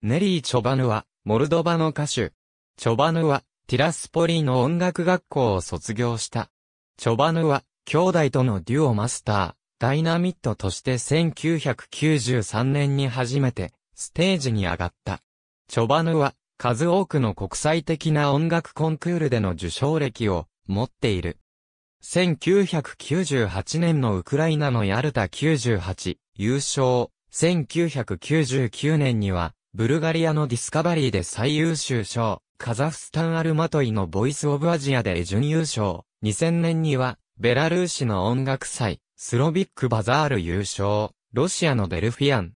ネリー・チョバヌは、モルドバの歌手。チョバヌは、ティラスポリーの音楽学校を卒業した。チョバヌは、兄弟とのデュオマスター、ダイナミットとして1993年に初めて、ステージに上がった。チョバヌは、数多くの国際的な音楽コンクールでの受賞歴を持っている。1998年のウクライナのヤルタ98優勝、1999年にはブルガリアのディスカバリーで最優秀賞、カザフスタンアルマトイのボイスオブアジアで準優勝、2000年には、ベラルーシの音楽祭、スロビックバザール優勝、ロシアのデルフィアン。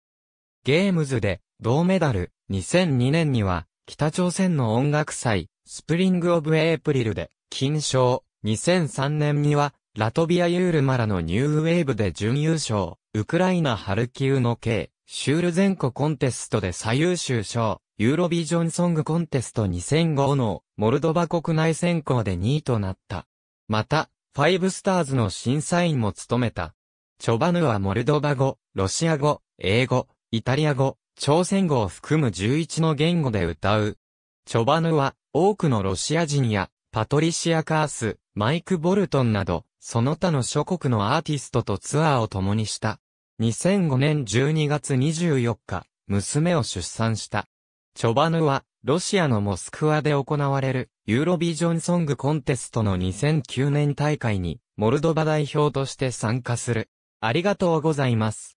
ゲームズで、銅メダル、2002年には、北朝鮮の音楽祭、スプリングオブエイプリルで、金賞、2003年には、ラトビアユールマラのニューウェーブで準優勝、ウクライナハルキウの K、シュール全国コンテストで最優秀賞、ユーロビジョンソングコンテスト2005のモルドバ国内選考で2位となった。また、ファイブスターズの審査員も務めた。チョバヌはモルドバ語、ロシア語、英語、イタリア語、朝鮮語を含む11の言語で歌う。チョバヌは多くのロシア人やパトリシア・カース、マイク・ボルトンなど、その他の諸国のアーティストとツアーを共にした。2005年12月24日、娘を出産した。チョバヌは、ロシアのモスクワで行われる、ユーロビジョンソングコンテストの2009年大会に、モルドバ代表として参加する。ありがとうございます。